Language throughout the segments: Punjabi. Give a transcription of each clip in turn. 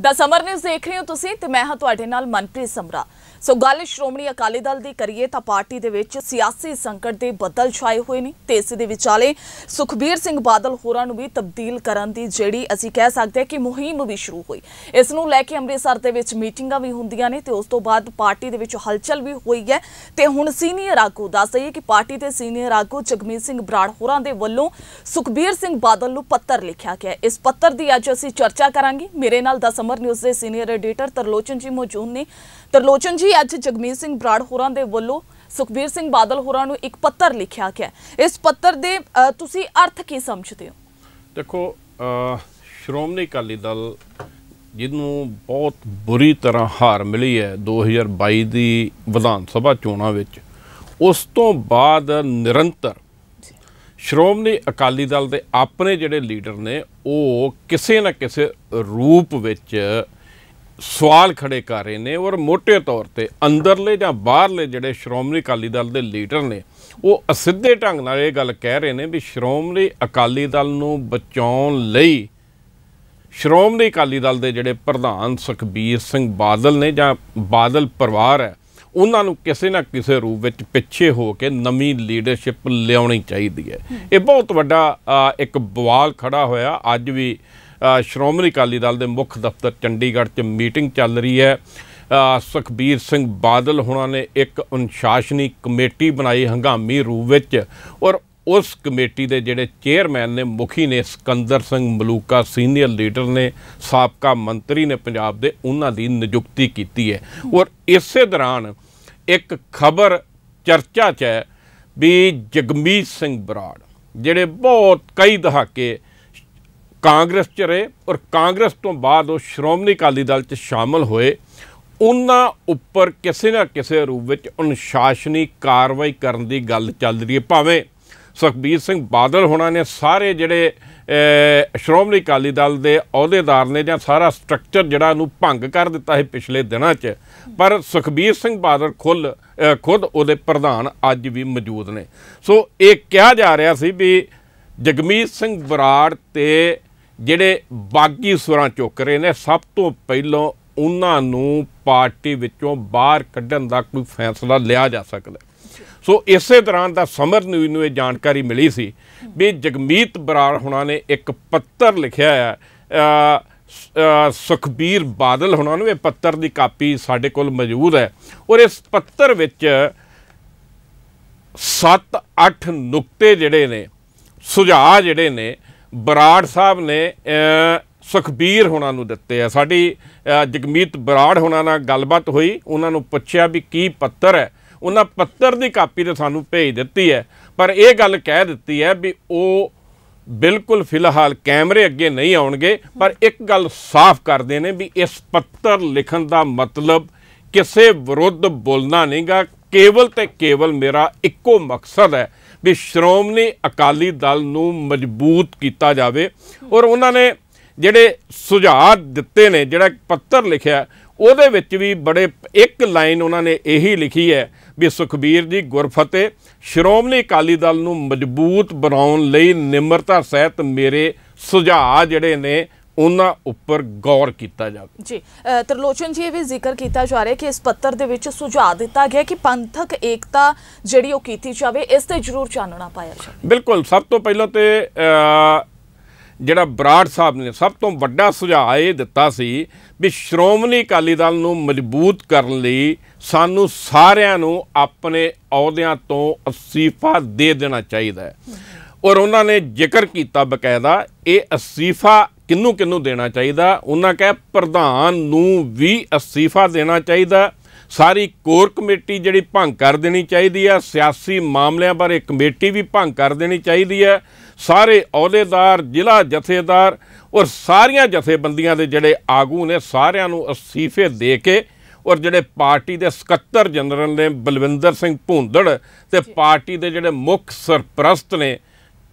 ਦਾ ਸਮਰ ਨਿਊਜ਼ ਦੇਖ ਰਹੇ ਹੋ ਤੁਸੀਂ ਤੇ ਮੈਂ ਹਾਂ ਤੁਹਾਡੇ ਨਾਲ ਮਨਪ੍ਰੀਤ ਸਮਰਾ ਸੋ ਗੱਲ ਸ਼੍ਰੋਮਣੀ ਅਕਾਲੀ ਦਲ ਦੀ ਕਰੀਏ ਤਾਂ ਪਾਰਟੀ ਦੇ ਵਿੱਚ ਸਿਆਸੀ ਸੰਕਟ ਦੇ ਬੱਦਲ ਛਾਏ ਹੋਏ ਨੇ ਤੇ ਇਸ ਦੇ ਵਿਚਾਲੇ ਸੁਖਬੀਰ ਸਿੰਘ ਬਾਦਲ ਹੋਰਾਂ ਨੂੰ ਵੀ ਤਬਦੀਲ ਕਰਨ ਦੀ ਜਿਹੜੀ ਅਸੀਂ ਕਹਿ ਸਕਦੇ ਹਾਂ ਕਿ ਮੁਹਿੰਮ ਵੀ ਸ਼ੁਰੂ ਹੋਈ ਇਸ ਨੂੰ ਲੈ ਕੇ ਅੰਮ੍ਰਿਤਸਰ ਦੇ ਵਿੱਚ ਮੀਟਿੰਗਾਂ ਵੀ ਹੁੰਦੀਆਂ ਨੇ ਤੇ ਉਸ ਤੋਂ ਬਾਅਦ ਪਾਰਟੀ ਦੇ ਵਿੱਚ ਹਲਚਲ ਵੀ ਹੋਈ ਹੈ ਤੇ ਹੁਣ ਸੀਨੀਅਰ ਆਗੂ ਦੱਸ ਰਹੀ ਹੈ ਕਿ ਪਾਰਟੀ ਦੇ ਸੀਨੀਅਰ ਆਗੂ ਜਗਮੀਤ ਸਿੰਘ ਬਰਾੜ ਹੋਰਾਂ ਦੇ ਵੱਲੋਂ ਸੁਖਬੀਰ ਸਿੰਘ ਬਾਦਲ ਨੂੰ ਪੱਤਰ ਲਿਖਿਆ ਗਿਆ ਇਸ ਪੱਤਰ ਦੀ ਅੱਜ ਅਸੀਂ ਚਰਚਾ ਕਰਾਂਗੇ ਮੇਰੇ ਨਾਲ ਦਸ ਸਮਰ ਨਿਊਜ਼ ਦੇ ਸੀਨੀਅਰ ਐਡੀਟਰ ਤਰਲੋਚਨ ਜੀ ਮੌਜੂਦ ਨੇ ਤਰਲੋਚਨ ਜੀ ਅੱਜ ਜਗਮੀਤ ਸਿੰਘ ਬਰਾੜ ਹੋਰਾਂ ਦੇ ਵੱਲੋਂ ਸੁਖਬੀਰ ਸਿੰਘ ਬਾਦਲ ਹੋਰਾਂ ਨੂੰ ਇੱਕ ਪੱਤਰ ਲਿਖਿਆ ਗਿਆ ਇਸ ਪੱਤਰ ਦੇ ਤੁਸੀਂ ਅਰਥ ਕੀ ਸਮਝਦੇ ਹੋ ਦੇਖੋ ਸ਼੍ਰੋਮਣੀ ਅਕਾਲੀ ਦਲ ਜਿਹਨੂੰ ਬਹੁਤ ਬੁਰੀ ਤਰ੍ਹਾਂ ਹਾਰ ਮਿਲੀ ਹੈ 2022 ਦੀ ਵਿਧਾਨ ਸਭਾ ਚੋਣਾਂ ਵਿੱਚ ਉਸ ਤੋਂ ਬਾਅਦ ਨਿਰੰਤਰ ਸ਼੍ਰੋਮਣੀ ਅਕਾਲੀ ਦਲ ਦੇ ਆਪਣੇ ਜਿਹੜੇ ਲੀਡਰ ਨੇ ਉਹ ਕਿਸੇ ਨਾ ਕਿਸੇ ਰੂਪ ਵਿੱਚ ਸਵਾਲ ਖੜੇ ਕਰ ਰਹੇ ਨੇ ਔਰ ਮੋٹے ਤੌਰ ਤੇ ਅੰਦਰਲੇ ਜਾਂ ਬਾਹਰਲੇ ਜਿਹੜੇ ਸ਼੍ਰੋਮਣੀ ਅਕਾਲੀ ਦਲ ਦੇ ਲੀਡਰ ਨੇ ਉਹ ਅਸਿੱਧੇ ਢੰਗ ਨਾਲ ਇਹ ਗੱਲ ਕਹਿ ਰਹੇ ਨੇ ਵੀ ਸ਼੍ਰੋਮਣੀ ਅਕਾਲੀ ਦਲ ਨੂੰ ਬਚਾਉਣ ਲਈ ਸ਼੍ਰੋਮਣੀ ਅਕਾਲੀ ਦਲ ਦੇ ਜਿਹੜੇ ਪ੍ਰਧਾਨ ਸੁਖਬੀਰ ਸਿੰਘ ਬਾਦਲ ਨੇ ਜਾਂ ਬਾਦਲ ਪਰਿਵਾਰ ਹੈ ਉਹਨਾਂ ਨੂੰ ਕਿਸੇ ਨਾ ਕਿਸੇ ਰੂਪ ਵਿੱਚ ਪਿੱਛੇ ਹੋ ਕੇ ਨਵੀਂ ਲੀਡਰਸ਼ਿਪ ਲਿਆਉਣੀ ਚਾਹੀਦੀ ਹੈ ਇਹ ਬਹੁਤ ਵੱਡਾ ਇੱਕ ਬਵਾਲ ਖੜਾ ਹੋਇਆ ਅੱਜ ਵੀ ਸ਼੍ਰੋਮਣੀ ਅਕਾਲੀ ਦਲ ਦੇ ਮੁੱਖ ਦਫ਼ਤਰ ਚੰਡੀਗੜ੍ਹ 'ਚ ਮੀਟਿੰਗ ਚੱਲ ਰਹੀ ਹੈ ਸੁਖਬੀਰ ਸਿੰਘ ਬਾਦਲ ਹੁਣਾਂ ਨੇ ਇੱਕ ਅਨੁਸ਼ਾਸਨੀ ਕਮੇਟੀ ਬਣਾਈ ਹੰਗਾਮੀ ਰੂਪ ਵਿੱਚ ਔਰ ਉਸ ਕਮੇਟੀ ਦੇ ਜਿਹੜੇ ਚੇਅਰਮੈਨ ਨੇ ਮੁਖੀ ਨੇ ਸਕੰਦਰ ਸਿੰਘ ਮਲੂਕਾ ਸੀਨੀਅਰ ਲੀਡਰ ਨੇ ਸਾਬਕਾ ਮੰਤਰੀ ਨੇ ਪੰਜਾਬ ਦੇ ਉਹਨਾਂ ਦੀ ਨਿਯੁਕਤੀ ਕੀਤੀ ਹੈ ਔਰ ਇਸੇ ਦੌਰਾਨ ਇੱਕ ਖਬਰ ਚਰਚਾ 'ਚ ਹੈ ਵੀ ਜਗਮੀਤ ਸਿੰਘ ਬਰਾੜ ਜਿਹੜੇ ਬਹੁਤ ਕਈ ਦਹਾਕੇ ਕਾਂਗਰਸ 'ਚ ਰਹੇ ਔਰ ਕਾਂਗਰਸ ਤੋਂ ਬਾਅਦ ਉਹ ਸ਼੍ਰੋਮਣੀ ਅਕਾਲੀ ਦਲ 'ਚ ਸ਼ਾਮਲ ਹੋਏ ਉਹਨਾਂ ਉੱਪਰ ਕਿਸੇ ਨਾ ਕਿਸੇ ਰੂਪ ਵਿੱਚ ਅਨੁਸ਼ਾਸਨੀ ਕਾਰਵਾਈ ਕਰਨ ਦੀ ਗੱਲ ਚੱਲ ਰਹੀ ਹੈ ਭਾਵੇਂ ਸੁਖਬੀਰ ਸਿੰਘ ਬਾਦਲ ਹੋਣਾ ਨੇ ਸਾਰੇ ਜਿਹੜੇ ਸ਼੍ਰੋਮਣੀ ਅਕਾਲੀ ਦਲ ਦੇ ਅਹੁਦੇਦਾਰ ਨੇ ਜਾਂ ਸਾਰਾ ਸਟਰਕਚਰ ਜਿਹੜਾ ਉਹਨੂੰ ਭੰਗ ਕਰ ਦਿੱਤਾ ਹੈ ਪਿਛਲੇ ਦਿਨਾਂ 'ਚ ਪਰ ਸੁਖਬੀਰ ਸਿੰਘ ਬਾਦਲ ਖੁੱਲ ਖੁਦ ਉਹਦੇ ਪ੍ਰਧਾਨ ਅੱਜ ਵੀ ਮੌਜੂਦ ਨੇ ਸੋ ਇਹ ਕਿਹਾ ਜਾ ਰਿਹਾ ਸੀ ਵੀ ਜਗਮੀਤ ਸਿੰਘ ਬਰਾੜ ਤੇ ਜਿਹੜੇ ਬਾਗੀ ਸੁਰਾਂ ਚੁੱਕ ਰਹੇ ਨੇ ਸਭ ਤੋਂ ਪਹਿਲਾਂ ਉਹਨਾਂ ਨੂੰ ਪਾਰਟੀ ਵਿੱਚੋਂ ਬਾਹਰ ਕੱਢਣ ਦਾ ਕੋਈ ਫੈਸਲਾ ਲਿਆ ਜਾ ਸਕਦਾ ਸੋ ਇਸੇ ਤਰ੍ਹਾਂ ਦਾ ਸਮਰ ਨਿਊਜ਼ ਨੂੰ ਇਹ ਜਾਣਕਾਰੀ ਮਿਲੀ ਸੀ ਵੀ ਜਗਮੀਤ ਬਰਾੜ ਹੁਣਾਂ ਨੇ ਇੱਕ ਪੱਤਰ ਲਿਖਿਆ ਹੈ ਸੁਖਬੀਰ ਬਾਦਲ ਹੁਣਾਂ ਨੂੰ ਇਹ ਪੱਤਰ ਦੀ ਕਾਪੀ ਸਾਡੇ ਕੋਲ ਮੌਜੂਦ ਹੈ ਔਰ ਇਸ ਪੱਤਰ ਵਿੱਚ 7-8 ਨੁਕਤੇ ਜਿਹੜੇ ਨੇ ਸੁਝਾਅ ਜਿਹੜੇ ਨੇ ਬਰਾੜ ਸਾਹਿਬ ਨੇ ਸੁਖਬੀਰ ਹੁਣਾਂ ਨੂੰ ਦਿੱਤੇ ਆ ਸਾਡੀ ਜਗਮੀਤ ਬਰਾੜ ਹੁਣਾਂ ਨਾਲ ਗੱਲਬਾਤ ਹੋਈ ਉਹਨਾਂ ਨੂੰ ਪੁੱਛਿਆ ਵੀ ਕੀ ਪੱਤਰ ਹੈ ਉਹਨਾਂ ਪੱਤਰ ਦੀ ਕਾਪੀ ਤੇ ਸਾਨੂੰ ਭੇਜ ਦਿੱਤੀ ਹੈ ਪਰ ਇਹ ਗੱਲ ਕਹਿ ਦਿੱਤੀ ਹੈ ਵੀ ਉਹ ਬਿਲਕੁਲ ਫਿਲਹਾਲ ਕੈਮਰੇ ਅੱਗੇ ਨਹੀਂ ਆਉਣਗੇ ਪਰ ਇੱਕ ਗੱਲ ਸਾਫ਼ ਕਰਦੇ ਨੇ ਵੀ ਇਸ ਪੱਤਰ ਲਿਖਣ ਦਾ ਮਤਲਬ ਕਿਸੇ ਵਿਰੁੱਧ ਬੋਲਣਾ ਨਹੀਂਗਾ ਕੇਵਲ ਤੇ ਕੇਵਲ ਮੇਰਾ ਇੱਕੋ ਮਕਸਦ ਹੈ ਵੀ ਸ਼੍ਰੋਮਣੀ ਅਕਾਲੀ ਦਲ ਨੂੰ ਮਜ਼ਬੂਤ ਕੀਤਾ ਜਾਵੇ ਔਰ ਉਹਨਾਂ ਨੇ ਜਿਹੜੇ ਸੁਝਾਅ ਦਿੱਤੇ ਨੇ ਜਿਹੜਾ ਪੱਤਰ ਲਿਖਿਆ ਉਹਦੇ ਵਿੱਚ ਵੀ ਬੜੇ ਇੱਕ ਲਾਈਨ ਉਹਨਾਂ ਨੇ ਇਹੀ ਲਿਖੀ ਹੈ ਵੀ ਸੁਖਬੀਰ ਜੀ ਗੁਰਫਤਿਹ ਸ਼੍ਰੋਮਣੀ ਅਕਾਲੀ ਦਲ ਨੂੰ ਮਜ਼ਬੂਤ ਬਣਾਉਣ ਲਈ ਨਿਮਰਤਾ ਸਹਿਤ ਮੇਰੇ ਸੁਝਾਅ ਜਿਹੜੇ ਨੇ ਉਹਨਾਂ ਉੱਪਰ ਗੌਰ ਕੀਤਾ ਜਾਵੇ ਜੀ ਤਰਲੋਚਨ ਜੀ ਇਹ ਵੀ ਜ਼ਿਕਰ ਕੀਤਾ ਜਾ ਰਿਹਾ ਕਿ ਇਸ ਪੱਤਰ ਦੇ ਵਿੱਚ ਸੁਝਾਅ ਦਿੱਤਾ ਗਿਆ ਕਿ ਪੰਥਕ ਏਕਤਾ ਜਿਹੜੀ ਉਹ ਕੀਤੀ ਜਾਵੇ ਇਸ ਤੇ ਜ਼ਰੂਰ ਚਾਨਣਾ ਪਾਇਆ ਜਾਵੇ ਬਿਲਕੁਲ ਸਭ ਤੋਂ ਪਹਿਲਾਂ ਤੇ ਜਿਹੜਾ ਬਰਾੜ ਸਾਹਿਬ ਨੇ ਸਭ ਤੋਂ ਵੱਡਾ ਸੁਝਾਅ ਇਹ ਦਿੱਤਾ ਸੀ ਵੀ ਸ਼੍ਰੋਮਣੀ ਅਕਾਲੀ ਦਲ ਨੂੰ ਮਜ਼ਬੂਤ ਕਰਨ ਲਈ ਸਾਨੂੰ ਸਾਰਿਆਂ ਨੂੰ ਆਪਣੇ ਅਹੁਦਿਆਂ ਤੋਂ ਅਸਤੀਫਾ ਦੇ ਦੇਣਾ ਚਾਹੀਦਾ ਹੈ ਔਰ ਉਹਨਾਂ ਨੇ ਜ਼ਿਕਰ ਕੀਤਾ ਬਕਾਇਦਾ ਇਹ ਅਸਤੀਫਾ ਕਿੰਨੂੰ ਕਿੰਨੂੰ ਦੇਣਾ ਚਾਹੀਦਾ ਉਹਨਾਂ ਕਹੇ ਪ੍ਰਧਾਨ ਨੂੰ ਵੀ ਅਸਤੀਫਾ ਦੇਣਾ ਚਾਹੀਦਾ ਸਾਰੀ ਕੋਰ ਕਮੇਟੀ ਜਿਹੜੀ ਭੰਗ ਕਰ ਦੇਣੀ ਚਾਹੀਦੀ ਹੈ ਸਿਆਸੀ ਮਾਮਲਿਆਂ ਬਾਰੇ ਕਮੇਟੀ ਵੀ ਭੰਗ ਕਰ ਦੇਣੀ ਚਾਹੀਦੀ ਹੈ ਸਾਰੇ ਅਹੁਦੇਦਾਰ ਜ਼ਿਲ੍ਹਾ ਜਥੇਦਾਰ ਔਰ ਸਾਰੀਆਂ ਜਥੇਬੰਦੀਆਂ ਦੇ ਜਿਹੜੇ ਆਗੂ ਨੇ ਸਾਰਿਆਂ ਨੂੰ ਅਸਤੀਫੇ ਦੇ ਕੇ ਔਰ ਜਿਹੜੇ ਪਾਰਟੀ ਦੇ ਸਕੱਤਰ ਜਨਰਲ ਨੇ ਬਲਵਿੰਦਰ ਸਿੰਘ ਭੁੰਦੜ ਤੇ ਪਾਰਟੀ ਦੇ ਜਿਹੜੇ ਮੁੱਖ ਸਰਪ੍ਰਸਤ ਨੇ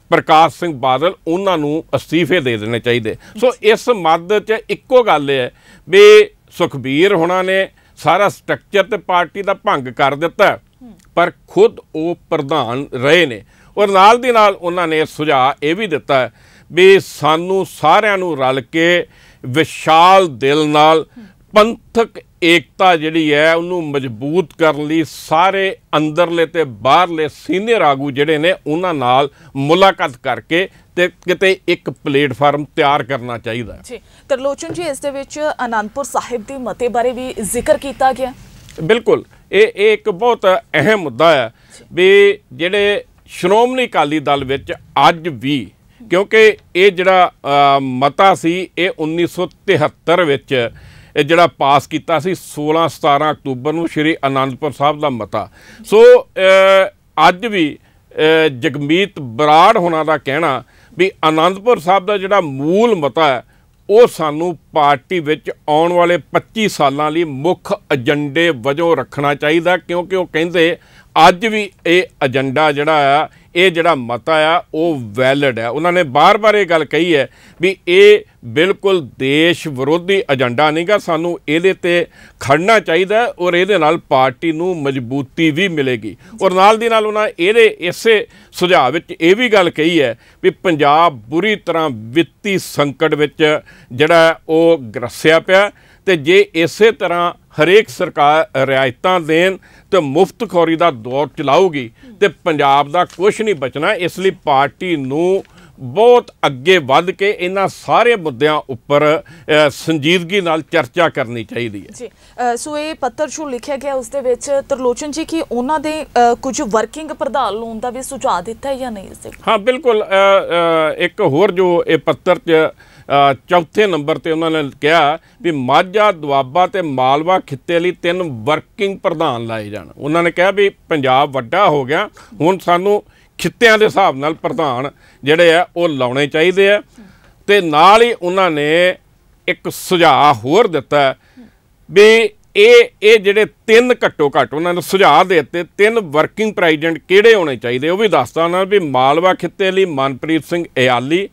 ਪ੍ਰਕਾਸ਼ ਸਿੰਘ ਬਾਦਲ ਉਹਨਾਂ ਨੂੰ ਅਸਤੀਫੇ ਦੇ ਦੇਣੇ ਚਾਹੀਦੇ ਸੋ ਇਸ ਮੱਦ 'ਚ ਇੱਕੋ ਗੱਲ ਹੈ ਵੀ ਸੁਖਬੀਰ ਹੋਣਾ ਨੇ ਸਾਰਾ ਸਟਰਕਚਰ ਤੇ ਪਾਰਟੀ ਦਾ ਭੰਗ ਕਰ ਦਿੱਤਾ ਪਰ ਖੁਦ ਉਹ ਪ੍ਰਧਾਨ ਰਹੇ ਨੇ ਔਰ ਨਾਲ ਦੀ ਨਾਲ ਉਹਨਾਂ ਨੇ ਸੁਝਾਅ ਇਹ ਵੀ ਦਿੱਤਾ ਵੀ ਸਾਨੂੰ ਸਾਰਿਆਂ ਨੂੰ ਰਲ ਕੇ ਵਿਸ਼ਾਲ ਦਿਲ ਨਾਲ ਪੰਥਕ ਏਕਤਾ ਜਿਹੜੀ ਹੈ ਉਹਨੂੰ ਮਜ਼ਬੂਤ ਕਰਨ ਲਈ ਸਾਰੇ ਅੰਦਰਲੇ ਤੇ ਬਾਹਰਲੇ ਸੀਨੀਅਰ ਆਗੂ ਜਿਹੜੇ ਨੇ ਉਹਨਾਂ ਨਾਲ ਮੁਲਾਕਾਤ ਕਰਕੇ ਤੇ ਕਿਤੇ ਇੱਕ ਪਲੇਟਫਾਰਮ ਤਿਆਰ ਕਰਨਾ ਚਾਹੀਦਾ ਹੈ ਜੀ ਤਰਲੋਚਨ ਜੀ ਇਸ ਦੇ ਵਿੱਚ ਆਨੰਦਪੁਰ ਸਾਹਿਬ ਦੇ ਮਤੇ ਬਾਰੇ ਵੀ ਜ਼ਿਕਰ ਕੀਤਾ ਗਿਆ ਬਿਲਕੁਲ ਇਹ ਇੱਕ ਬਹੁਤ ਅਹਿਮ ਮੁੱਦਾ ਹੈ ਵੀ ਜਿਹੜੇ ਸ਼੍ਰੋਮਣੀ ਅਕਾਲੀ ਦਲ ਵਿੱਚ ਅੱਜ ਵੀ ਕਿਉਂਕਿ ਇਹ ਜਿਹੜਾ ਮਤਾ ਸੀ ਇਹ 1973 ਵਿੱਚ ਇਹ ਜਿਹੜਾ ਪਾਸ ਕੀਤਾ ਸੀ 16 17 ਅਕਤੂਬਰ ਨੂੰ ਸ਼੍ਰੀ ਆਨੰਦਪੁਰ ਸਾਹਿਬ ਦਾ ਮਤਾ ਸੋ ਅੱਜ ਵੀ ਜਗਮੀਤ ਬਰਾੜ ਹੋਣਾ ਦਾ ਕਹਿਣਾ ਵੀ ਆਨੰਦਪੁਰ ਸਾਹਿਬ ਦਾ ਜਿਹੜਾ ਮੂਲ ਮਤਾ ਹੈ ਉਹ ਸਾਨੂੰ ਪਾਰਟੀ ਵਿੱਚ ਆਉਣ ਵਾਲੇ 25 ਸਾਲਾਂ ਲਈ ਮੁੱਖ ਏਜੰਡੇ ਵਜੋਂ ਰੱਖਣਾ ਚਾਹੀਦਾ ਕਿਉਂਕਿ ਉਹ ਕਹਿੰਦੇ ਅੱਜ ਵੀ ਇਹ ਏਜੰਡਾ ਜਿਹੜਾ ਆ ਇਹ ਜਿਹੜਾ ਮਤਾ ਆ ਉਹ ਵੈਲਿਡ ਹੈ ਉਹਨਾਂ ਨੇ ਬਾਰ-ਬਾਰ ਇਹ ਗੱਲ ਕਹੀ ਹੈ ਵੀ ਇਹ ਬਿਲਕੁਲ ਦੇਸ਼ ਵਿਰੋਧੀ ਏਜੰਡਾ ਨਹੀਂਗਾ ਸਾਨੂੰ ਇਹਦੇ ਤੇ ਖੜਨਾ ਚਾਹੀਦਾ ਔਰ ਇਹਦੇ ਨਾਲ ਪਾਰਟੀ ਨੂੰ ਮਜ਼ਬੂਤੀ ਵੀ ਮਿਲੇਗੀ ਔਰ ਨਾਲ ਦੀ ਨਾਲ ਉਹਨਾਂ ਇਹਦੇ ਇਸੇ ਸੁਝਾਅ ਵਿੱਚ ਇਹ ਵੀ ਗੱਲ ਕਹੀ ਹੈ ਵੀ ਪੰਜਾਬ ਬੁਰੀ ਤਰ੍ਹਾਂ ਵਿੱਤੀ ਸੰਕਟ ਵਿੱਚ ਜਿਹੜਾ ਉਹ ਗਰਸਿਆ ਪਿਆ ਤੇ ਜੇ ਇਸੇ ਤਰ੍ਹਾਂ ਹਰੇਕ ਸਰਕਾਰ ਰਿਆਇਤਾਂ ਦੇਣ ਤੇ ਮੁਫਤਖੋਰੀ ਦਾ ਦੌਰ ਚਲਾਉਗੀ ਤੇ ਪੰਜਾਬ ਦਾ ਕੁਝ ਨਹੀਂ ਬਚਣਾ ਇਸ ਲਈ ਪਾਰਟੀ ਨੂੰ ਬਹੁਤ ਅੱਗੇ ਵੱਧ ਕੇ ਇਹਨਾਂ ਸਾਰੇ ਮੁੱਦਿਆਂ ਉੱਪਰ ਸੰਜੀਦਗੀ ਨਾਲ ਚਰਚਾ ਕਰਨੀ ਚਾਹੀਦੀ ਹੈ ਜੀ ਸੋ ਇਹ ਪੱਤਰ ਜੋ ਲਿਖਿਆ ਗਿਆ ਉਸ ਦੇ ਵਿੱਚ ਤਰਲੋਚਨ ਜੀ ਕੀ ਉਹਨਾਂ ਦੇ ਕੁਝ ਵਰਕਿੰਗ ਪ੍ਰਧਾਨ ਲੋਨ ਦਾ ਵੀ ਸੁਝਾਅ ਦਿੱਤਾ ਹੈ ਜਾਂ ਨਹੀਂ ਇਸ ਦੇ ਹਾਂ ਬਿਲਕੁਲ ਇੱਕ ਹੋਰ ਜੋ ਇਹ ਪੱਤਰ 'ਚ ਚੌਥੇ ਨੰਬਰ ਤੇ ਉਹਨਾਂ ਨੇ ਕਿਹਾ ਵੀ ਮਾਝਾ ਦੁਆਬਾ ਤੇ ਮਾਲਵਾ ਖਿੱਤੇ ਲਈ ਤਿੰਨ ਵਰਕਿੰਗ ਪ੍ਰਧਾਨ ਲਾਏ ਜਾਣ ਉਹਨਾਂ ਨੇ ਕਿਹਾ ਵੀ ਪੰਜਾਬ ਵੱਡਾ ਹੋ ਗਿਆ ਹੁਣ ਸਾਨੂੰ ਖਿੱਤਿਆਂ ਦੇ ਹਿਸਾਬ ਨਾਲ ਪ੍ਰਧਾਨ ਜਿਹੜੇ ਆ ਉਹ ਲਾਉਣੇ ਚਾਹੀਦੇ ਆ ਤੇ ਨਾਲ ਹੀ ਉਹਨਾਂ ਨੇ ਇੱਕ ਸੁਝਾਅ ਹੋਰ ਦਿੱਤਾ ਵੀ ਇਹ ਇਹ ਜਿਹੜੇ ਤਿੰਨ ਘੱਟੋ ਘੱਟ ਉਹਨਾਂ ਨੂੰ ਸੁਝਾਅ ਦੇ ਦਿੱਤੇ ਤਿੰਨ ਵਰਕਿੰਗ ਪ੍ਰੈਜ਼ੀਡੈਂਟ ਕਿਹੜੇ ਹੋਣੇ ਚਾਹੀਦੇ ਉਹ ਵੀ ਦੱਸਦਾ ਉਹਨਾਂ ਵੀ ਮਾਲਵਾ ਖਿੱਤੇ ਲਈ ਮਨਪ੍ਰੀਤ ਸਿੰਘ ਇਆਲੀ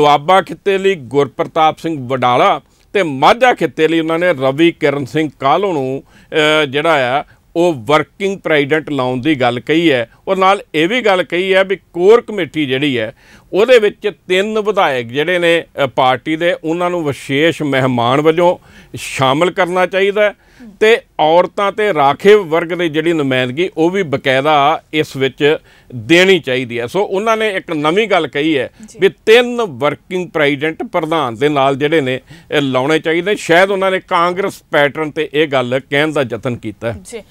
ਦੁਆਬਾ ਖਿੱਤੇ ਲਈ ਗੁਰਪ੍ਰਤਾਪ ਸਿੰਘ ਵਡਾਲਾ ਤੇ ਮਾਝਾ ਖਿੱਤੇ ਲਈ ਉਹਨਾਂ ਨੇ ਰਵੀ ਕਿਰਨ ਸਿੰਘ ਕਾਹਲੋਂ ਨੂੰ ਜਿਹੜਾ ਆ ਉਹ ਵਰਕਿੰਗ ਪ੍ਰੈਜ਼ੀਡੈਂਟ ਲਾਉਣ ਦੀ ਗੱਲ ਕਹੀ ਹੈ ਉਹ ਨਾਲ ਇਹ ਵੀ ਗੱਲ ਕਹੀ ਹੈ ਵੀ ਕੋਰ ਕਮੇਟੀ ਜਿਹੜੀ ਹੈ ਉਹਦੇ ਵਿੱਚ ਤਿੰਨ ਵਿਧਾਇਕ ਜਿਹੜੇ ਨੇ ਪਾਰਟੀ ਦੇ ਉਹਨਾਂ ਨੂੰ ਵਿਸ਼ੇਸ਼ ਮਹਿਮਾਨ ਵਜੋਂ ਸ਼ਾਮਲ ਕਰਨਾ ਚਾਹੀਦਾ ਤੇ ਔਰਤਾਂ ਤੇ ਰਾਖੇ ਵਰਗ ਦੇ ਜਿਹੜੀ ਨੁਮਾਇੰਦਗੀ ਉਹ ਵੀ ਬਕਾਇਦਾ ਇਸ ਵਿੱਚ ਦੇਣੀ ਚਾਹੀਦੀ ਹੈ ਸੋ ਉਹਨਾਂ ਨੇ ਇੱਕ ਨਵੀਂ ਗੱਲ ਕਹੀ ਹੈ ਵੀ ਤਿੰਨ ਵਰਕਿੰਗ ਪ੍ਰੈਜ਼ੀਡੈਂਟ ਪ੍ਰਧਾਨ ਦੇ ਨਾਲ ਜਿਹੜੇ ਨੇ ਇਹ ਲਾਉਣੇ ਚਾਹੀਦੇ ਸ਼ਾਇਦ ਉਹਨਾਂ ਨੇ ਕਾਂਗਰਸ ਪੈਟਰਨ ਤੇ ਇਹ ਗੱਲ ਕਹਿਣ ਦਾ ਯਤਨ ਕੀਤਾ ਜੀ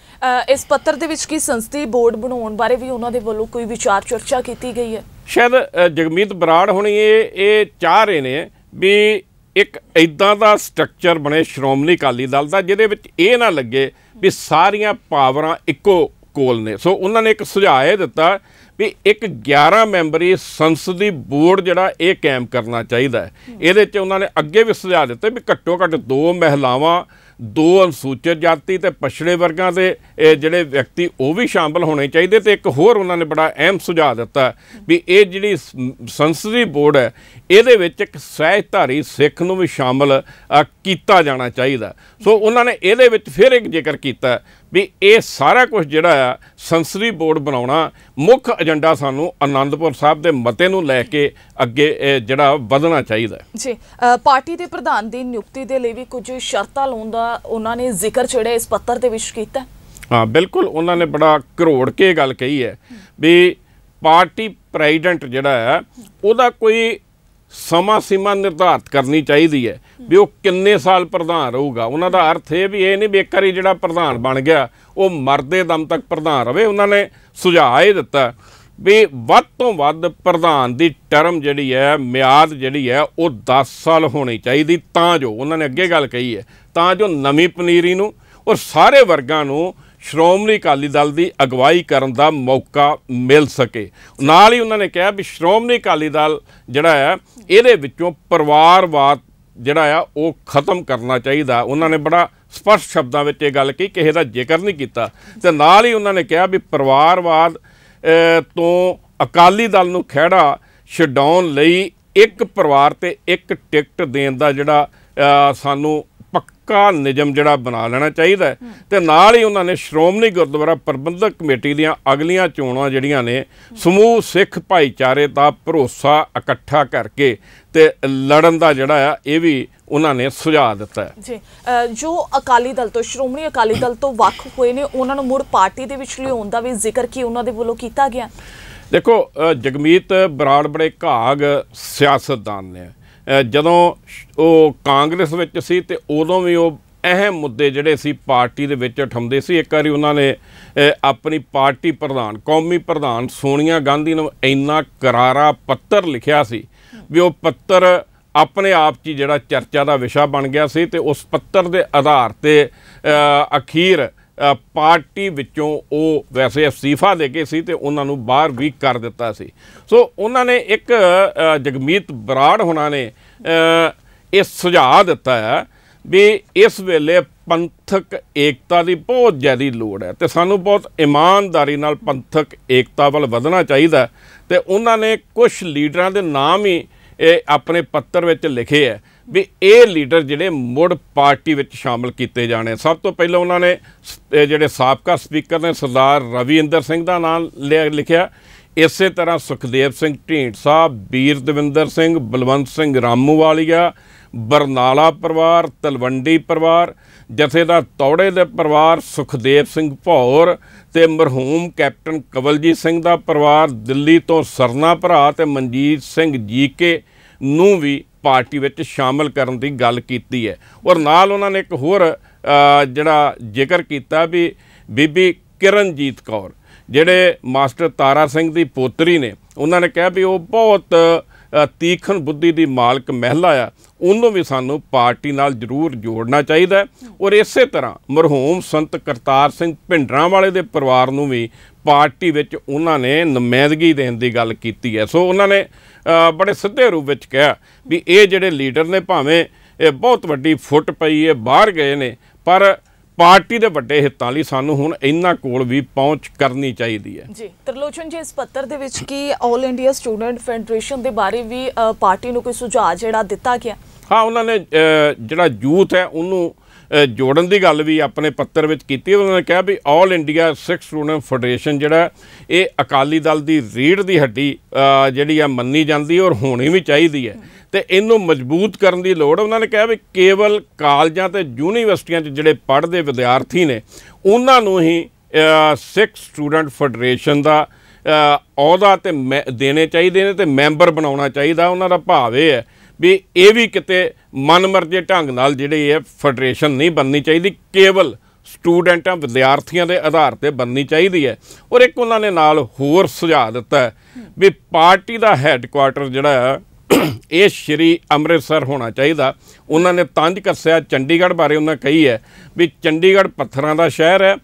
ਇਸ ਪੱਤਰ ਦੇ ਵਿੱਚ ਕੀ ਸੰਸਦੀ ਬੋਰਡ ਬਣਾਉਣ ਬਾਰੇ ਵੀ ਉਹਨਾਂ ਦੇ ਵੱਲੋਂ ਕੋਈ ਵਿਚਾਰ ਚਰਚਾ ਕੀਤੀ ਗਈ ਹੈ ਸ਼ਾਇਦ ਜਗਮੀਤ ਬਰਾੜ ਹੁਣੀ ਇਹ ਇਹ ਚਾਹ ਰਹੇ ਨੇ ਵੀ ਇੱਕ ਇਦਾਂ ਦਾ ਸਟਰਕਚਰ ਬਣੇ ਸ਼੍ਰੋਮਣੀ ਅਕਾਲੀ ਦਲ ਦਾ ਜਿਹਦੇ ਵਿੱਚ ਇਹ ਨਾ ਲੱਗੇ ਵੀ ਸਾਰੀਆਂ ਪਾਵਰਾਂ ਇੱਕੋ ਕੋਲ ਨੇ ਸੋ ਉਹਨਾਂ ਨੇ ਇੱਕ ਸੁਝਾਅ ਇਹ ਦਿੱਤਾ ਵੀ ਇੱਕ 11 ਮੈਂਬਰੀ ਸੰਸਦੀ ਬੋਰਡ ਜਿਹੜਾ ਇਹ ਕਾਇਮ ਕਰਨਾ ਚਾਹੀਦਾ ਇਹਦੇ 'ਚ ਉਹਨਾਂ ਨੇ ਅੱਗੇ ਵੀ ਸੁਝਾਅ ਦਿੱਤੇ ਵੀ ਘੱਟੋ ਘੱਟ ਦੋ ਮਹਿਲਾਵਾਂ ਦੋ ਅਨਸੂਚਿਤ ਜਾਤੀ ਤੇ ਪਛੜੇ ਵਰਗਾਂ ਦੇ ਜਿਹੜੇ ਵਿਅਕਤੀ ਉਹ ਵੀ ਸ਼ਾਮਲ ਹੋਣੇ ਚਾਹੀਦੇ ਤੇ ਇੱਕ ਹੋਰ ਉਹਨਾਂ ਨੇ ਬੜਾ ਅਹਿਮ ਸੁਝਾਅ ਦਿੱਤਾ ਵੀ ਇਹ ਜਿਹੜੀ ਸੰਸਦੀ ਬੋਰਡ ਹੈ ਇਹਦੇ ਵਿੱਚ ਇੱਕ ਸਹਿਜਧਾਰੀ ਸਿੱਖ ਨੂੰ ਵੀ ਸ਼ਾਮਲ ਕੀਤਾ ਜਾਣਾ ਚਾਹੀਦਾ ਸੋ ਉਹਨਾਂ ਨੇ ਇਹਦੇ ਵਿੱਚ ਫਿਰ ਇੱਕ ਜ਼ਿਕਰ ਕੀਤਾ ਵੀ ਇਹ ਸਾਰਾ ਕੁਝ ਜਿਹੜਾ ਆ ਸੰਸਰੀ ਬੋਰਡ ਬਣਾਉਣਾ ਮੁੱਖ ਏਜੰਡਾ ਸਾਨੂੰ ਆਨੰਦਪੁਰ ਸਾਹਿਬ ਦੇ ਮਤੇ ਨੂੰ ਲੈ ਕੇ ਅੱਗੇ ਜਿਹੜਾ ਵਧਣਾ ਚਾਹੀਦਾ ਜੀ ਪਾਰਟੀ ਦੇ ਪ੍ਰਧਾਨ ਦੀ ਨਿਯੁਕਤੀ ਦੇ ਲਈ ਵੀ ਕੁਝ ਸ਼ਰਤਾਂ ਲਾਉਣ ਦਾ ਉਹਨਾਂ ਨੇ ਜ਼ਿਕਰ ਛੜਿਆ ਇਸ ਪੱਤਰ ਦੇ ਵਿੱਚ ਕੀਤਾ ਹਾਂ ਬਿਲਕੁਲ ਉਹਨਾਂ ਨੇ ਬੜਾ ਘਰੋੜ ਕੇ ਗੱਲ ਕਹੀ ਹੈ ਵੀ ਪਾਰਟੀ ਪ੍ਰੈਜ਼ੀਡੈਂਟ ਜਿਹੜਾ ਹੈ ਉਹਦਾ ਕੋਈ ਸਮਾਂ ਸੀਮਾ ਨਿਰਧਾਰਤ ਕਰਨੀ ਚਾਹੀਦੀ ਹੈ ਵੀ ਉਹ ਕਿੰਨੇ ਸਾਲ ਪ੍ਰਧਾਨ ਰਹੂਗਾ ਉਹਨਾਂ ਦਾ ਅਰਥ ਇਹ ਵੀ ਇਹ ਨਹੀਂ ਵੀ ਇੱਕ ਵਾਰੀ ਜਿਹੜਾ ਪ੍ਰਧਾਨ ਬਣ ਗਿਆ ਉਹ ਮਰਦੇ ਦਮ ਤੱਕ ਪ੍ਰਧਾਨ ਰਵੇ ਉਹਨਾਂ ਨੇ ਸੁਝਾਅ ਇਹ ਦਿੱਤਾ ਵੀ ਵੱਧ ਤੋਂ ਵੱਧ ਪ੍ਰਧਾਨ ਦੀ ਟਰਮ ਜਿਹੜੀ ਹੈ ਮਿਆਦ ਜਿਹੜੀ ਹੈ ਉਹ 10 ਸਾਲ ਹੋਣੀ ਚਾਹੀਦੀ ਤਾਂ ਜੋ ਉਹਨਾਂ ਨੇ ਅੱਗੇ ਗੱਲ ਕਹੀ ਹੈ ਤਾਂ ਜੋ ਨਵੀਂ ਪਨੀਰੀ ਨੂੰ ਔਰ ਸਾਰੇ ਵਰਗਾਂ ਨੂੰ ਸ਼੍ਰੋਮਣੀ ਅਕਾਲੀ ਦਲ ਦੀ ਅਗਵਾਈ ਕਰਨ ਦਾ ਮੌਕਾ ਮਿਲ ਸਕੇ ਨਾਲ ਹੀ ਉਹਨਾਂ ਨੇ ਕਿਹਾ ਵੀ ਸ਼੍ਰੋਮਣੀ ਅਕਾਲੀ ਦਲ ਜਿਹੜਾ ਹੈ ਇਹਦੇ ਵਿੱਚੋਂ ਪਰਿਵਾਰਵਾਦ ਜਿਹੜਾ ਆ ਉਹ ਖਤਮ ਕਰਨਾ ਚਾਹੀਦਾ ਉਹਨਾਂ ਨੇ ਬੜਾ ਸਪਸ਼ਟ ਸ਼ਬਦਾਂ ਵਿੱਚ ਇਹ ਗੱਲ ਕੀ ਕਿਸੇ ਦਾ ਜ਼ਿਕਰ ਨਹੀਂ ਕੀਤਾ ਤੇ ਨਾਲ ਹੀ ਉਹਨਾਂ ਨੇ ਕਿਹਾ ਵੀ ਪਰਿਵਾਰਵਾਦ ਤੋਂ ਅਕਾਲੀ ਦਲ ਨੂੰ ਖਿਹੜਾ ਛਡਾਉਣ ਲਈ ਇੱਕ ਪਰਿਵਾਰ ਤੇ ਇੱਕ ਟਿਕਟ ਦੇਣ ਦਾ ਜਿਹੜਾ ਸਾਨੂੰ ਪੱਕਾ ਨਿਯਮ ਜਿਹੜਾ ਬਣਾ ਲੈਣਾ ਚਾਹੀਦਾ ਤੇ ਨਾਲ ਹੀ ਉਹਨਾਂ ਨੇ ਸ਼੍ਰੋਮਣੀ ਗੁਰਦੁਆਰਾ ਪ੍ਰਬੰਧਕ ਕਮੇਟੀ ਦੀਆਂ ਅਗਲੀਆਂ ਚੋਣਾਂ ਜਿਹੜੀਆਂ ਨੇ ਸਮੂਹ ਸਿੱਖ ਭਾਈਚਾਰੇ ਦਾ ਭਰੋਸਾ ਇਕੱਠਾ ਕਰਕੇ ਤੇ ਲੜਨ ਦਾ ਜਿਹੜਾ ਆ ਇਹ ਵੀ ਉਹਨਾਂ ਨੇ ਸੁਝਾਅ ਦਿੱਤਾ ਜੀ ਜੋ ਅਕਾਲੀ ਦਲ ਤੋਂ ਸ਼੍ਰੋਮਣੀ ਅਕਾਲੀ ਦਲ ਤੋਂ ਵੱਖ ਹੋਏ ਨੇ ਉਹਨਾਂ ਨੂੰ ਮੁੜ ਪਾਰਟੀ ਦੇ ਵਿੱਚ ਲਿਆਉਣ ਦਾ ਵੀ ਜ਼ਿਕਰ ਕੀ ਉਹਨਾਂ ਦੇ ਵੱਲੋਂ ਕੀਤਾ ਗਿਆ ਦੇਖੋ ਜਗਮੀਤ ਬਰਾੜ ਬੜੇ ਘਾਗ ਸਿਆਸਤਦਾਨ ਨੇ ਜਦੋਂ ਉਹ ਕਾਂਗਰਸ ਵਿੱਚ ਸੀ ਤੇ ਉਦੋਂ ਵੀ ਉਹ ਅਹਿਮ ਮੁੱਦੇ ਜਿਹੜੇ ਸੀ ਪਾਰਟੀ ਦੇ ਵਿੱਚ ਉਠਾਉਂਦੇ ਸੀ ਇੱਕ ਵਾਰੀ ਉਹਨਾਂ ਨੇ ਆਪਣੀ ਪਾਰਟੀ ਪ੍ਰਧਾਨ ਕੌਮੀ ਪ੍ਰਧਾਨ ਸੋਨੀਆ ਗਾਂਧੀ ਨੂੰ ਇੰਨਾ ਕਰਾਰਾ ਪੱਤਰ ਲਿਖਿਆ ਸੀ ਵੀ ਉਹ ਪੱਤਰ ਆਪਣੇ ਆਪ 'ਚ ਜਿਹੜਾ ਚਰਚਾ ਦਾ ਵਿਸ਼ਾ ਬਣ ਗਿਆ ਸੀ ਤੇ ਉਸ ਪੱਤਰ ਦੇ ਆਧਾਰ ਤੇ ਅਖੀਰ ਪਾਰਟੀ ਵਿੱਚੋਂ ਉਹ ਵੈਸੇ ਅਸਤੀਫਾ ਦੇ ਕੇ ਸੀ ਤੇ ਉਹਨਾਂ ਨੂੰ ਬਾਹਰ ਵੀ ਕਰ ਦਿੱਤਾ ਸੀ ਸੋ ਉਹਨਾਂ ਨੇ ਇੱਕ ਜਗਮੀਤ ਬਰਾੜ ਹੋਣਾ ਨੇ ਇਹ ਸੁਝਾਅ ਦਿੱਤਾ ਹੈ ਵੀ ਇਸ ਵੇਲੇ ਪੰਥਕ ਏਕਤਾ ਦੀ ਬਹੁਤ ਜ਼ਿਆਦਾ ਲੋੜ ਹੈ ਤੇ ਸਾਨੂੰ ਬਹੁਤ ਇਮਾਨਦਾਰੀ ਨਾਲ ਪੰਥਕ ਏਕਤਾ ਵੱਲ ਵਧਣਾ ਚਾਹੀਦਾ ਤੇ ਉਹਨਾਂ ਨੇ ਕੁਝ ਲੀਡਰਾਂ ਦੇ ਨਾਮ ਹੀ ਇਹ ਆਪਣੇ ਪੱਤਰ ਵਿੱਚ ਲਿਖੇ ਹੈ ਵੀ ਇਹ ਲੀਡਰ ਜਿਹੜੇ ਮੁੜ ਪਾਰਟੀ ਵਿੱਚ ਸ਼ਾਮਲ ਕੀਤੇ ਜਾਣੇ ਸਭ ਤੋਂ ਪਹਿਲਾਂ ਉਹਨਾਂ ਨੇ ਜਿਹੜੇ ਸਾਬਕਾ ਸਪੀਕਰ ਨੇ ਸਰਦਾਰ ਰਵਿੰਦਰ ਸਿੰਘ ਦਾ ਨਾਮ ਲਿਖਿਆ ਇਸੇ ਤਰ੍ਹਾਂ ਸੁਖਦੇਵ ਸਿੰਘ ਢੀਂਡ ਸਾਹਿਬ ਵੀਰ ਦਵਿੰਦਰ ਸਿੰਘ ਬਲਵੰਤ ਸਿੰਘ ਰਾਮੂ ਵਾਲੀਆ ਬਰਨਾਲਾ ਪਰਿਵਾਰ ਤਲਵੰਡੀ ਪਰਿਵਾਰ ਜਥੇਦਾਰ ਤੌੜੇ ਦੇ ਪਰਿਵਾਰ ਸੁਖਦੇਵ ਸਿੰਘ ਭੌਰ ਤੇ ਮਰਹੂਮ ਕੈਪਟਨ ਕਵਲਜੀਤ ਸਿੰਘ ਦਾ ਪਰਿਵਾਰ ਦਿੱਲੀ ਤੋਂ ਸਰਨਾ ਭਰਾ ਤੇ ਮਨਜੀਤ ਸਿੰਘ ਜੀਕੇ ਨੂੰ ਵੀ ਪਾਰਟੀ ਵਿੱਚ ਸ਼ਾਮਲ ਕਰਨ ਦੀ ਗੱਲ ਕੀਤੀ ਹੈ ਔਰ ਨਾਲ ਉਹਨਾਂ ਨੇ ਇੱਕ ਹੋਰ ਜਿਹੜਾ ਜ਼ਿਕਰ ਕੀਤਾ ਵੀ ਬੀਬੀ ਕਿਰਨਜੀਤ ਕੌਰ ਜਿਹੜੇ ਮਾਸਟਰ ਤਾਰਾ ਸਿੰਘ ਦੀ ਪੋਤਰੀ ਨੇ ਉਹਨਾਂ ਨੇ ਕਿਹਾ ਵੀ ਉਹ ਬਹੁਤ ਤੀਖਣ ਬੁੱਧੀ ਦੀ ਮਾਲਕ ਮਹਿਲਾ ਆ ਉਹਨੂੰ ਵੀ ਸਾਨੂੰ ਪਾਰਟੀ ਨਾਲ ਜ਼ਰੂਰ ਜੋੜਨਾ ਚਾਹੀਦਾ ਔਰ ਇਸੇ ਤਰ੍ਹਾਂ ਮਰਹੂਮ ਸੰਤ ਕਰਤਾਰ ਸਿੰਘ ਭਿੰਡਰਾਂ ਵਾਲੇ ਦੇ ਪਰਿਵਾਰ ਨੂੰ ਵੀ ਪਾਰਟੀ ਵਿੱਚ ਉਹਨਾਂ ਨੇ ਨਮਾਇੰਦਗੀ ਦੇਣ ਦੀ ਗੱਲ ਕੀਤੀ ਹੈ ਸੋ ਉਹਨਾਂ ਨੇ ਬੜੇ ਸਿੱਧੇ ਰੂਪ ਵਿੱਚ ਕਿਹਾ ਵੀ ਇਹ ਜਿਹੜੇ ਲੀਡਰ ਨੇ ਭਾਵੇਂ ਇਹ ਬਹੁਤ ਵੱਡੀ ਫੁੱਟ ਪਈ ਹੈ ਬਾਹਰ ਗਏ ਨੇ ਪਰ ਪਾਰਟੀ ਦੇ ਵੱਡੇ ਹਿੱਤਾਂ ਲਈ ਸਾਨੂੰ ਹੁਣ ਇੰਨਾ ਕੋਲ ਵੀ ਪਹੁੰਚ ਕਰਨੀ ਚਾਹੀਦੀ ਹੈ ਜੀ ਤਰਲੋਚਨ ਜੀ ਇਸ ਪੱਤਰ ਦੇ ਵਿੱਚ ਕੀ 올 ਇੰਡੀਆ ਸਟੂਡੈਂਟ ਫੈਡਰੇਸ਼ਨ ਦੇ ਬਾਰੇ ਵੀ ਪਾਰਟੀ ਨੂੰ ਕੋਈ ਸੁਝਾਅ ਜਿਹੜਾ ਦਿੱਤਾ ਗਿਆ ਹਾਂ ਉਹਨਾਂ ਨੇ ਜਿਹੜਾ ਯੂਥ ਹੈ ਉਹਨੂੰ ਜੋੜਨ ਦੀ ਗੱਲ ਵੀ ਆਪਣੇ ਪੱਤਰ ਵਿੱਚ ਕੀਤੀ ਉਹਨਾਂ ਨੇ ਕਿਹਾ ਵੀ all India Sikh student federation ਜਿਹੜਾ ਇਹ ਅਕਾਲੀ ਦਲ ਦੀ ਰੀੜ ਦੀ ਹੱਡੀ ਜਿਹੜੀ ਆ ਮੰਨੀ ਜਾਂਦੀ ਔਰ ਹੋਣੀ ਵੀ ਚਾਹੀਦੀ ਹੈ ਤੇ ਇਹਨੂੰ ਮਜ਼ਬੂਤ ਕਰਨ ਦੀ ਲੋੜ ਉਹਨਾਂ ਨੇ ਕਿਹਾ ਵੀ ਕੇਵਲ ਕਾਲਜਾਂ ਤੇ ਯੂਨੀਵਰਸਿਟੀਆਂ 'ਚ ਜਿਹੜੇ ਪੜ੍ਹਦੇ ਵਿਦਿਆਰਥੀ ਨੇ ਉਹਨਾਂ ਨੂੰ ਹੀ ਸਿੱਖ ਸਟੂਡੈਂਟ ਫੈਡਰੇਸ਼ਨ ਦਾ ਅਹੁਦਾ ਤੇ ਦੇਣੇ ਚਾਹੀਦੇ ਨੇ ਤੇ ਮੈਂਬਰ ਬਣਾਉਣਾ ਚਾਹੀਦਾ ਉਹਨਾਂ ਦਾ ਭਾਵ ਇਹ ਹੈ ਵੀ ਇਹ ਵੀ ਕਿਤੇ ਮਨਮਰਜ਼ੇ ਢੰਗ ਨਾਲ ਜਿਹੜੇ ਇਹ ਫੈਡਰੇਸ਼ਨ ਨਹੀਂ ਬਣਨੀ ਚਾਹੀਦੀ ਕੇਵਲ ਸਟੂਡੈਂਟਾਂ ਵਿਦਿਆਰਥੀਆਂ ਦੇ ਆਧਾਰ ਤੇ ਬਣਨੀ ਚਾਹੀਦੀ ਹੈ ਔਰ ਇੱਕ ਉਹਨਾਂ ਨੇ ਨਾਲ ਹੋਰ ਸੁਝਾਅ ਦਿੱਤਾ ਵੀ ਪਾਰਟੀ ਦਾ ਹੈੱਡਕੁਆਰਟਰ ਜਿਹੜਾ ਇਹ ਸ਼੍ਰੀ ਅੰਮ੍ਰਿਤਸਰ ਹੋਣਾ ਚਾਹੀਦਾ ਉਹਨਾਂ ਨੇ ਤੰਜ ਕੱਸਿਆ ਚੰਡੀਗੜ੍ਹ ਬਾਰੇ ਉਹਨਾਂ ਕਹੀ ਹੈ ਵੀ ਚੰਡੀਗੜ੍ਹ ਪੱਥਰਾਂ ਦਾ ਸ਼ਹਿਰ ਹੈ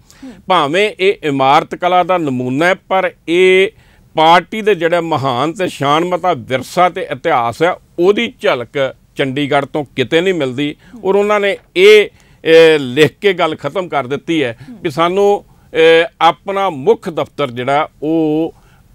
ਭਾਵੇਂ ਇਹ ਇਮਾਰਤ ਕਲਾ ਦਾ ਨਮੂਨਾ ਹੈ ਪਰ ਇਹ ਪਾਰਟੀ ਦੇ ਜਿਹੜਾ ਮਹਾਨ ਤੇ ਸ਼ਾਨਮਤਾ ਵਿਰਸਾ ਤੇ ਇਤਿਹਾਸ ਹੈ ਉਹਦੀ ਝਲਕ ਚੰਡੀਗੜ੍ਹ ਤੋਂ ਕਿਤੇ ਨਹੀਂ ਮਿਲਦੀ ਔਰ ਉਹਨਾਂ ਨੇ ਇਹ ਲਿਖ ਕੇ ਗੱਲ ਖਤਮ ਕਰ ਦਿੱਤੀ ਹੈ ਕਿ ਸਾਨੂੰ ਆਪਣਾ ਮੁੱਖ ਦਫ਼ਤਰ ਜਿਹੜਾ ਉਹ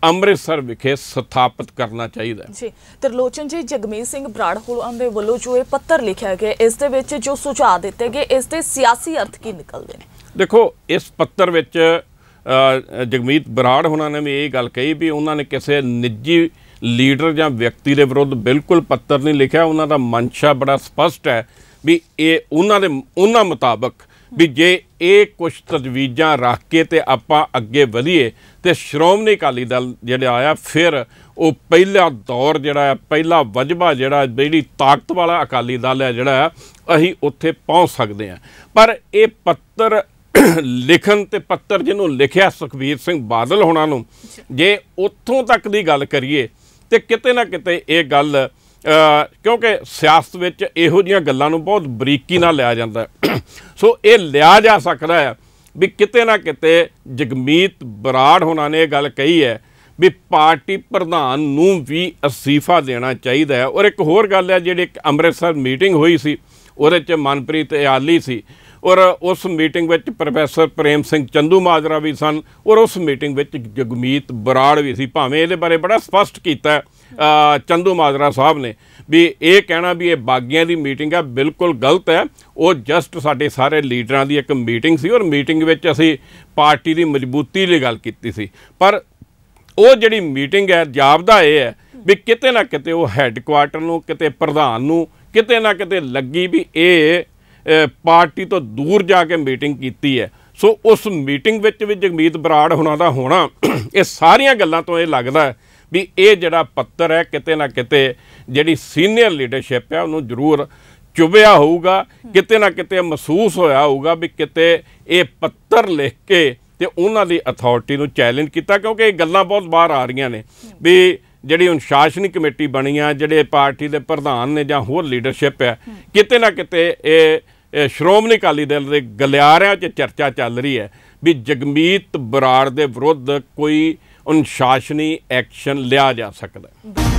ਅੰਮ੍ਰਿਤਸਰ ਵਿਖੇ ਸਥਾਪਿਤ ਕਰਨਾ ਚਾਹੀਦਾ ਜੀ ਤਰਲੋਚਨ ਜੀ ਜਗਮੀਤ ਸਿੰਘ ਬਰਾੜ ਹੋਲਾਂ ਦੇ ਵੱਲੋਂ ਜੋ ਇਹ ਪੱਤਰ ਲਿਖਿਆ ਗਿਆ ਇਸ ਦੇ ਵਿੱਚ ਜੋ ਸੁਝਾਅ ਦਿੱਤੇ ਗਏ ਇਸ ਦੇ ਸਿਆਸੀ ਅਰਥ ਕੀ ਨਿਕਲਦੇ ਨੇ ਦੇਖੋ ਇਸ ਪੱਤਰ ਵਿੱਚ ਜਗਮੀਤ ਬਰਾੜ ਉਹਨਾਂ ਨੇ ਵੀ ਇਹ ਗੱਲ ਕਹੀ ਵੀ ਉਹਨਾਂ ਨੇ ਕਿਸੇ ਨਿੱਜੀ ਲੀਡਰ ਜਾਂ ਵਿਅਕਤੀ ਦੇ ਵਿਰੁੱਧ ਬਿਲਕੁਲ ਪੱਤਰ ਨਹੀਂ ਲਿਖਿਆ ਉਹਨਾਂ ਦਾ ਮਨਸ਼ਾ ਬੜਾ ਸਪਸ਼ਟ ਹੈ ਵੀ ਇਹ ਉਹਨਾਂ ਦੇ ਉਹਨਾਂ ਮੁਤਾਬਕ ਵੀ ਜੇ ਇਹ ਕੁਝ ਤਜਵੀਜ਼ਾਂ ਰੱਖ ਕੇ ਤੇ ਆਪਾਂ ਅੱਗੇ ਵਧੀਏ ਤੇ ਸ਼੍ਰੋਮਣੀ ਅਕਾਲੀ ਦਲ ਜਿਹੜਾ ਆਇਆ ਫਿਰ ਉਹ ਪਹਿਲਾ ਦੌਰ ਜਿਹੜਾ ਹੈ ਪਹਿਲਾ ਵਜਬਾ ਜਿਹੜਾ ਜਿਹੜੀ ਤਾਕਤ ਵਾਲਾ ਅਕਾਲੀ ਦਲ ਹੈ ਜਿਹੜਾ ਅਸੀਂ ਉੱਥੇ ਪਹੁੰਚ ਸਕਦੇ ਹਾਂ ਪਰ ਇਹ ਪੱਤਰ ਲਿਖਣ ਤੇ ਪੱਤਰ ਜਿਹਨੂੰ ਲਿਖਿਆ ਸੁਖਵੀਰ ਸਿੰਘ ਬਾਦਲ ਹੋਣਾ ਨੂੰ ਜੇ ਉੱਥੋਂ ਤੱਕ ਦੀ ਗੱਲ ਕਰੀਏ ਤੇ ਕਿਤੇ ਨਾ ਕਿਤੇ ਇਹ ਗੱਲ ਕਿਉਂਕਿ ਸਿਆਸਤ ਵਿੱਚ ਇਹੋ ਜੀਆਂ ਗੱਲਾਂ ਨੂੰ ਬਹੁਤ ਬਰੀਕੀ ਨਾਲ ਲਿਆ ਜਾਂਦਾ ਸੋ ਇਹ ਲਿਆ ਜਾ ਸਕਦਾ ਹੈ ਵੀ ਕਿਤੇ ਨਾ ਕਿਤੇ ਜਗਮੀਤ ਬਰਾੜ ਹੋਣਾ ਨੇ ਇਹ ਗੱਲ ਕਹੀ ਹੈ ਵੀ ਪਾਰਟੀ ਪ੍ਰਧਾਨ ਨੂੰ ਵੀ ਅਸਤੀਫਾ ਦੇਣਾ ਚਾਹੀਦਾ ਹੈ ਔਰ ਇੱਕ ਹੋਰ ਗੱਲ ਹੈ ਜਿਹੜੀ ਇੱਕ ਅੰਮ੍ਰਿਤਸਰ ਮੀਟਿੰਗ ਹੋਈ ਸੀ ਉਹਦੇ 'ਚ ਮਨਪ੍ਰੀਤ ਆਲੀ ਸੀ ਔਰ ਉਸ ਮੀਟਿੰਗ ਵਿੱਚ ਪ੍ਰੋਫੈਸਰ ਪ੍ਰੇਮ ਸਿੰਘ ਚੰਦੂ ਮਾਜਰਾ ਵੀ ਸਨ ਔਰ ਉਸ ਮੀਟਿੰਗ ਵਿੱਚ ਜਗਮੀਤ ਬਰਾੜ ਵੀ ਸੀ ਭਾਵੇਂ ਇਹਦੇ ਬਾਰੇ ਬੜਾ ਸਪਸ਼ਟ ਕੀਤਾ ਚੰਦੂ ਮਾਜਰਾ ਸਾਹਿਬ ਨੇ ਵੀ ਇਹ ਕਹਿਣਾ ਵੀ ਇਹ ਬਾਗੀਆਂ ਦੀ ਮੀਟਿੰਗ ਹੈ ਬਿਲਕੁਲ ਗਲਤ ਹੈ ਉਹ ਜਸਟ ਸਾਡੇ ਸਾਰੇ ਲੀਡਰਾਂ ਦੀ ਇੱਕ ਮੀਟਿੰਗ ਸੀ ਔਰ ਮੀਟਿੰਗ ਵਿੱਚ ਅਸੀਂ ਪਾਰਟੀ ਦੀ ਮਜ਼ਬੂਤੀ ਲਈ ਗੱਲ ਕੀਤੀ ਸੀ ਪਰ ਉਹ ਜਿਹੜੀ ਮੀਟਿੰਗ ਹੈ ਜਾਬਦਾ ਇਹ ਹੈ ਵੀ ਕਿਤੇ ਨਾ ਕਿਤੇ ਉਹ ਹੈੱਡਕੁਆਟਰ ਨੂੰ ਕਿਤੇ ਪ੍ਰਧਾਨ ਨੂੰ ਕਿਤੇ ਨਾ ਕਿਤੇ ਲੱਗੀ ਵੀ ਇਹ ਪਾਰਟੀ ਤੋਂ ਦੂਰ ਜਾ ਕੇ ਮੀਟਿੰਗ ਕੀਤੀ ਹੈ ਸੋ ਉਸ ਮੀਟਿੰਗ ਵਿੱਚ ਵੀ ਜਗਮੀਤ ਬਰਾੜ ਹੁਣਾਂ ਦਾ ਹੋਣਾ ਇਹ ਸਾਰੀਆਂ ਗੱਲਾਂ ਤੋਂ ਇਹ ਲੱਗਦਾ ਵੀ ਇਹ ਜਿਹੜਾ ਪੱਤਰ ਹੈ ਕਿਤੇ ਨਾ ਕਿਤੇ ਜਿਹੜੀ ਸੀਨੀਅਰ ਲੀਡਰਸ਼ਿਪ ਹੈ ਉਹਨੂੰ ਜ਼ਰੂਰ ਚੁਬਿਆ ਹੋਊਗਾ ਕਿਤੇ ਨਾ ਕਿਤੇ ਮਹਿਸੂਸ ਹੋਇਆ ਹੋਊਗਾ ਵੀ ਕਿਤੇ ਇਹ ਪੱਤਰ ਲਿਖ ਕੇ ਤੇ ਉਹਨਾਂ ਦੀ ਅਥਾਰਟੀ ਨੂੰ ਚੈਲੰਜ ਕੀਤਾ ਕਿਉਂਕਿ ਇਹ ਗੱਲਾਂ ਬਹੁਤ ਬਾਹਰ ਆ ਰਹੀਆਂ ਨੇ ਵੀ ਜਿਹੜੀ ਅਨੁਸ਼ਾਸਨੀ ਕਮੇਟੀ ਬਣੀ ਆ ਜਿਹੜੇ ਪਾਰਟੀ ਦੇ ਪ੍ਰਧਾਨ ਨੇ ਜਾਂ ਹੋਰ ਲੀਡਰਸ਼ਿਪ ਹੈ ਕਿਤੇ ਨਾ ਕਿਤੇ ਇਹ ਸ਼੍ਰੋਮਣੀ ਅਕਾਲੀ ਦਲ ਦੇ ਗਲਿਆਰਿਆਂ 'ਚ ਚਰਚਾ ਚੱਲ ਰਹੀ ਹੈ ਵੀ ਜਗਮੀਤ ਬਰਾੜ ਦੇ ਵਿਰੁੱਧ ਕੋਈ ਅਨੁਸ਼ਾਸਨੀ ਐਕਸ਼ਨ ਲਿਆ ਜਾ ਸਕਦਾ ਹੈ